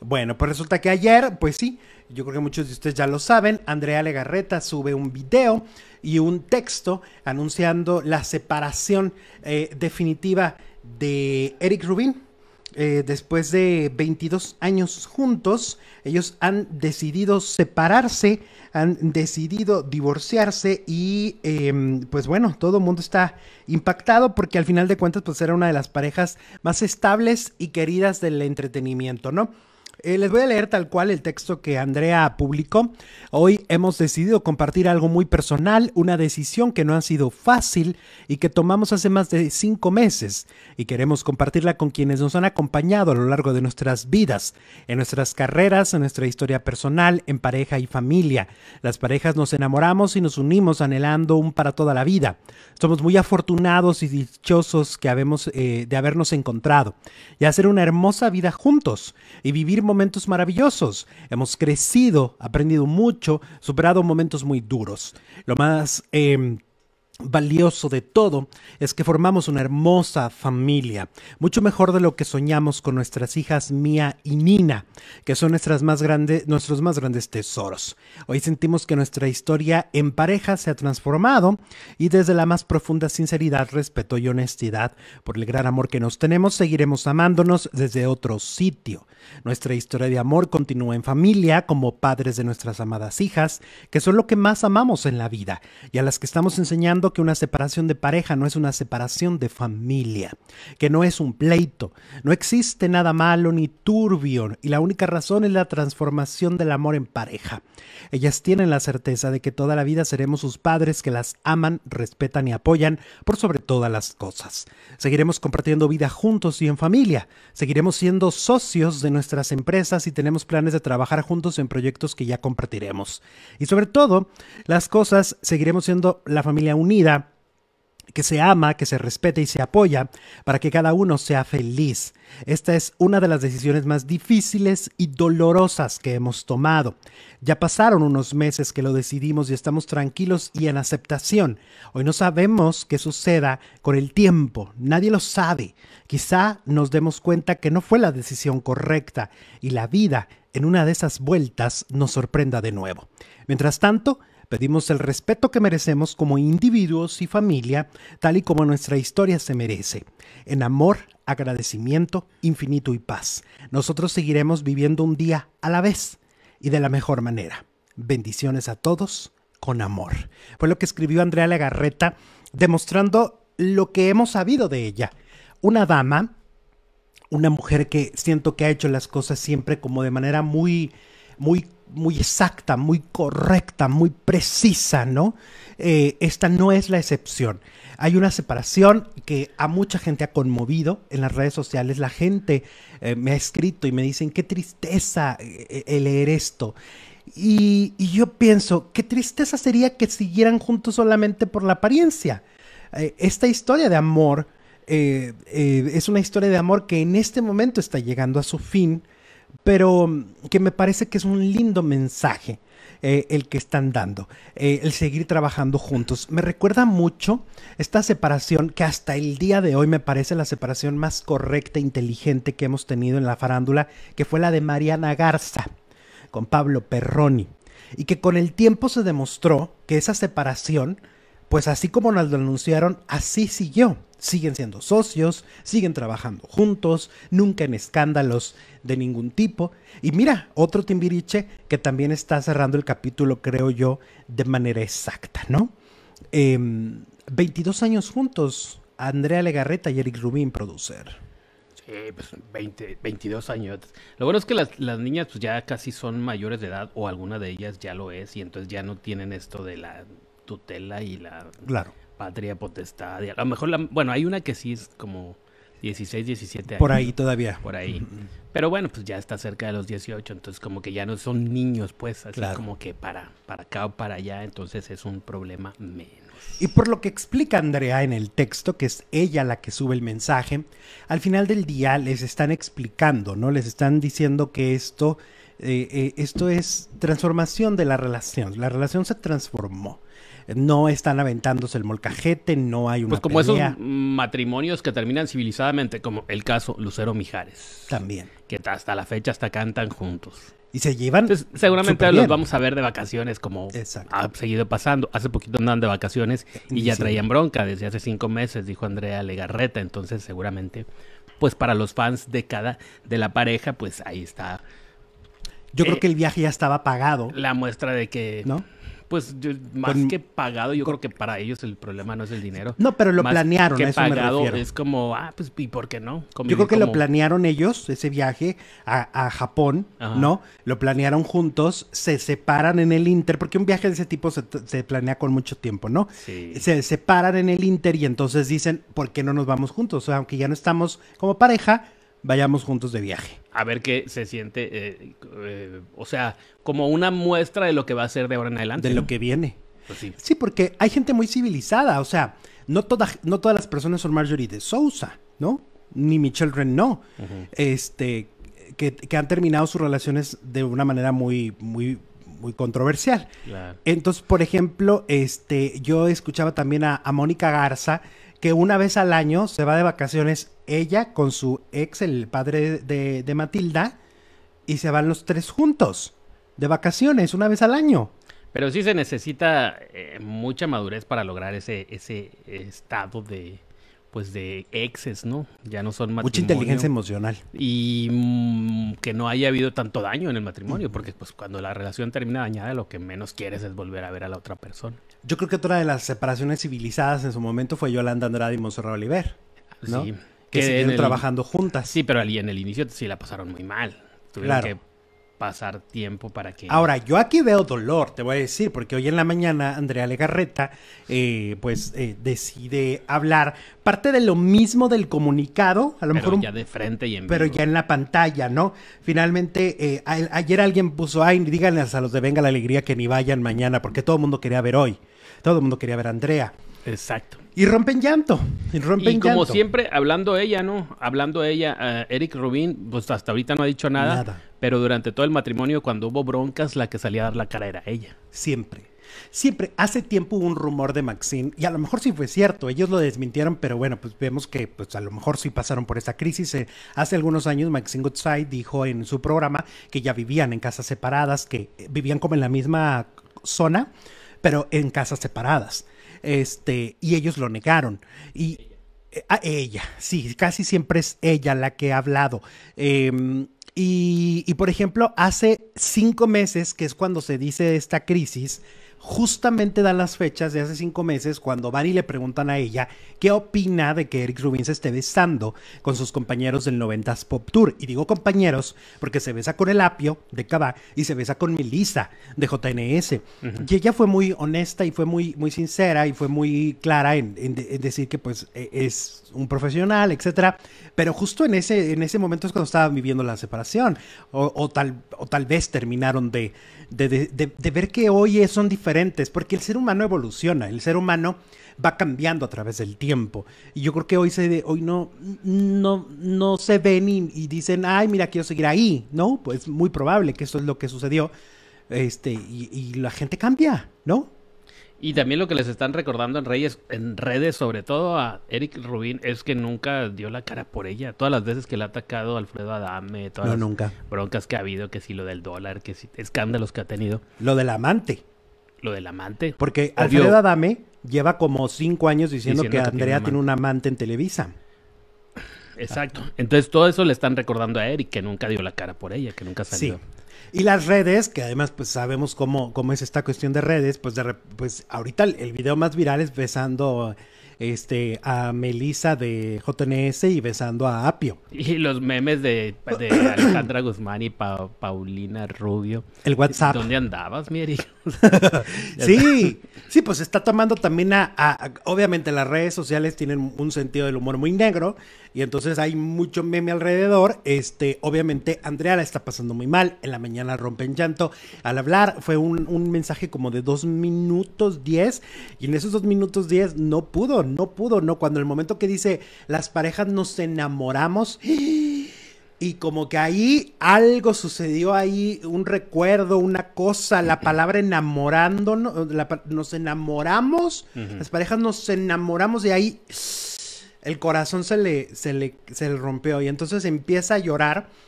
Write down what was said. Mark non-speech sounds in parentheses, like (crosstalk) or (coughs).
Bueno, pues resulta que ayer, pues sí, yo creo que muchos de ustedes ya lo saben, Andrea Legarreta sube un video y un texto anunciando la separación eh, definitiva de Eric Rubin. Eh, después de 22 años juntos, ellos han decidido separarse, han decidido divorciarse y em, pues bueno, todo el mundo está impactado porque al final de cuentas pues era una de las parejas más estables y queridas del entretenimiento, ¿no? Eh, les voy a leer tal cual el texto que Andrea publicó. Hoy hemos decidido compartir algo muy personal, una decisión que no ha sido fácil y que tomamos hace más de cinco meses y queremos compartirla con quienes nos han acompañado a lo largo de nuestras vidas, en nuestras carreras, en nuestra historia personal, en pareja y familia. Las parejas nos enamoramos y nos unimos anhelando un para toda la vida. Somos muy afortunados y dichosos que habemos, eh, de habernos encontrado y hacer una hermosa vida juntos y vivir momentos maravillosos. Hemos crecido, aprendido mucho, superado momentos muy duros. Lo más eh, valioso de todo es que formamos una hermosa familia, mucho mejor de lo que soñamos con nuestras hijas Mía y Nina, que son nuestras más grandes, nuestros más grandes tesoros. Hoy sentimos que nuestra historia en pareja se ha transformado y desde la más profunda sinceridad, respeto y honestidad por el gran amor que nos tenemos, seguiremos amándonos desde otro sitio. Nuestra historia de amor continúa en familia como padres de nuestras amadas hijas, que son lo que más amamos en la vida y a las que estamos enseñando que una separación de pareja no es una separación de familia, que no es un pleito, no existe nada malo ni turbio, y la única razón es la transformación del amor en pareja. Ellas tienen la certeza de que toda la vida seremos sus padres que las aman, respetan y apoyan por sobre todas las cosas. Seguiremos compartiendo vida juntos y en familia, seguiremos siendo socios de nuestras empresas y tenemos planes de trabajar juntos en proyectos que ya compartiremos. Y sobre todo, las cosas seguiremos siendo la familia unida que se ama, que se respete y se apoya para que cada uno sea feliz. Esta es una de las decisiones más difíciles y dolorosas que hemos tomado. Ya pasaron unos meses que lo decidimos y estamos tranquilos y en aceptación. Hoy no sabemos qué suceda con el tiempo, nadie lo sabe. Quizá nos demos cuenta que no fue la decisión correcta y la vida en una de esas vueltas nos sorprenda de nuevo. Mientras tanto, Pedimos el respeto que merecemos como individuos y familia, tal y como nuestra historia se merece. En amor, agradecimiento, infinito y paz. Nosotros seguiremos viviendo un día a la vez y de la mejor manera. Bendiciones a todos con amor. Fue lo que escribió Andrea Lagarreta, demostrando lo que hemos sabido de ella. Una dama, una mujer que siento que ha hecho las cosas siempre como de manera muy, muy muy exacta, muy correcta, muy precisa, ¿no? Eh, esta no es la excepción. Hay una separación que a mucha gente ha conmovido en las redes sociales. La gente eh, me ha escrito y me dicen, qué tristeza el eh, leer esto. Y, y, yo pienso, qué tristeza sería que siguieran juntos solamente por la apariencia. esta historia de amor es una historia de amor que en este momento está llegando a su fin pero mm, que me parece que es un lindo mensaje eh, el que están dando, eh, el seguir trabajando juntos. Me recuerda mucho esta separación que hasta el día de hoy me parece la separación más correcta e inteligente que hemos tenido en la farándula, que fue la de Mariana Garza con Pablo Perroni, y que con el tiempo se demostró que esa separación pues así como nos lo anunciaron, así siguió. Siguen siendo socios, siguen trabajando juntos, nunca en escándalos de ningún tipo. Y mira, otro timbiriche que también está cerrando el capítulo, creo yo, de manera exacta, ¿no? 22 em, años juntos, Andrea Legarreta y Eric Rubín, producer. Sí, pues 22 años. Lo bueno es que las, niñas pues, ya casi son mayores de edad o alguna de ellas ya lo es y entonces ya no tienen esto de la tutela y la patria potestad. a lo mejor, bueno, hay una que sí es como 16, 17 años. Por ahí todavía. Por ahí. Pero bueno, pues ya está cerca de los 18, entonces como que ya no son niños, pues, así como que para, para acá o para allá, entonces es un problema menos. Y por lo que explica Andrea en el texto, que es ella la que sube el mensaje, al final del día les están explicando, ¿no? Les están diciendo que esto, eh, eh, esto es transformación de la relación. La relación se transformó no están aventándose el molcajete, no hay una Pues como esos matrimonios que terminan civilizadamente, como el caso Lucero Mijares. También. Que hasta la fecha hasta cantan juntos. Y se llevan. seguramente los vamos a ver de vacaciones, como ha seguido pasando. Hace poquito andan de vacaciones y ya traían bronca desde hace cinco meses, dijo Andrea Legarreta. Entonces, seguramente, pues para los fans de cada, de la pareja, pues ahí está. Yo creo eh, que el viaje ya estaba pagado. La muestra de que. ¿No? pues más que pagado, yo creo que para ellos el problema no es el dinero. No, pero lo planearon, eso Es como, ah, pues, ¿y por qué no? yo creo que lo planearon ellos, ese viaje a, Japón, ¿no? Lo planearon juntos, se separan en el Inter, porque un viaje de ese tipo se, se planea con mucho tiempo, ¿no? Sí. Se separan en el Inter y entonces dicen, ¿por qué no nos vamos juntos? O sea, aunque ya no estamos como pareja, vayamos juntos de viaje. A ver qué se siente, eh, eh, o sea, como una muestra de lo que va a ser de ahora en adelante. De lo que viene. Pues sí. porque hay gente muy civilizada, o sea, no, no todas las personas son Marjorie de Sousa, ¿no? Ni Michelle ren no. este, que, han terminado sus relaciones de una manera muy, muy, muy controversial. Entonces, por ejemplo, este, yo escuchaba también a, a Mónica Garza, que una vez al año se va de vacaciones ella con su ex, el padre de, de Matilda, y se van los tres juntos, de vacaciones, una vez al año. Pero sí se necesita eh, mucha madurez para lograr ese, ese estado de pues de exes, ¿no? Ya no son matrimonio. Mucha inteligencia emocional. Y mm, que no haya habido tanto daño en el matrimonio, porque pues cuando la relación termina dañada, lo que menos quieres es volver a ver a la otra persona. Yo creo que otra de las separaciones civilizadas en su momento fue Yolanda Andrade y Monserrat Oliver, ah, Sí que, trabajando juntas. Sí, pero en el inicio sí la pasaron muy mal. Tuvieron que pasar tiempo para que... Ahora, yo aquí veo dolor, te voy a decir, porque hoy en la mañana Andrea Legarreta eh, pues eh, decide hablar parte de lo mismo del comunicado, a lo mejor... ya de frente y en Pero ya en la pantalla, ¿no? Finalmente, eh, ayer alguien puso, ay, díganles a los de Venga la Alegría que ni vayan mañana, porque todo el mundo quería ver hoy, todo el mundo quería ver a Andrea. Exacto. Y rompen llanto. Y rompen como siempre, hablando ella, ¿no? Hablando ella, Eric Rubin, pues hasta ahorita no ha dicho nada, Pero durante todo el matrimonio, cuando hubo broncas, la que salía a dar la cara era ella. Siempre. Siempre, hace tiempo hubo un rumor de Maxine, y a lo mejor sí fue cierto, ellos lo desmintieron, pero bueno, pues vemos que pues a lo mejor sí pasaron por esa crisis. Eh, hace algunos años Maxine Goodside dijo en su programa que ya vivían en casas separadas, que eh, vivían como en la misma zona, pero en casas separadas. Este, y ellos lo negaron. Y eh, a ella, sí, casi siempre es ella la que ha hablado. Em, y, por ejemplo, hace cinco meses, que es cuando se dice esta crisis, justamente dan las fechas de hace cinco meses cuando van y le preguntan a ella qué opina de que Eric Rubin se esté besando con sus compañeros del 90s Pop Tour. Y digo compañeros porque se besa con el apio de Cava y se besa con Melissa de JNS. Y ella fue muy honesta y fue muy, muy sincera y fue muy clara en, decir que pues e, es un profesional, etcétera. Pero justo en ese, en ese momento es cuando estaba viviendo la separación o, tal, o tal vez terminaron de, de, ver que hoy son diferentes, porque el ser humano evoluciona, el ser humano va cambiando a través del tiempo. Y yo creo que hoy, hoy no, no, no se ven y, dicen, ay, mira, quiero seguir ahí, ¿no? Pues muy probable que eso es lo que sucedió. Este, y la gente cambia, ¿no? Y también lo que les están recordando en Reyes, en redes, sobre todo a Eric Rubin, es que nunca dio la cara por ella. Todas las veces que le ha atacado Alfredo Adame, todas las broncas que ha habido, que si lo del dólar, que si escándalos que ha tenido. Lo del amante. Lo del amante. Porque Alfredo Adame lleva como cinco años diciendo, que, Andrea tiene, un amante en Televisa. Exacto. Entonces todo eso le están recordando a Eric, que nunca dio la cara por ella, que nunca salió. Sí. Y las redes, que además pues sabemos cómo, cómo es esta cuestión de redes, pues, pues ahorita el, video más viral es besando este, a Melissa de JNS y besando a Apio. (laughs) Y los memes de, (coughs) Alejandra Guzmán y Paulina Rubio. El WhatsApp. ¿Dónde andabas, mi (laughs) (laughs) sí, sí, pues está tomando también a, Obviamente las redes sociales tienen un sentido del humor muy negro, y entonces hay mucho meme alrededor. Este, obviamente, Andrea la está pasando muy mal. En la mañana rompe en llanto. Al hablar, fue un, mensaje como de dos minutos diez. Y en esos dos minutos diez no pudo, no pudo, no. Cuando el momento que dice las parejas nos enamoramos. Y como que ahí algo sucedió ahí, un recuerdo, una cosa, la palabra enamorando. nos enamoramos, las parejas nos enamoramos y ahí el corazón se le, se le, se le rompió y entonces empieza a llorar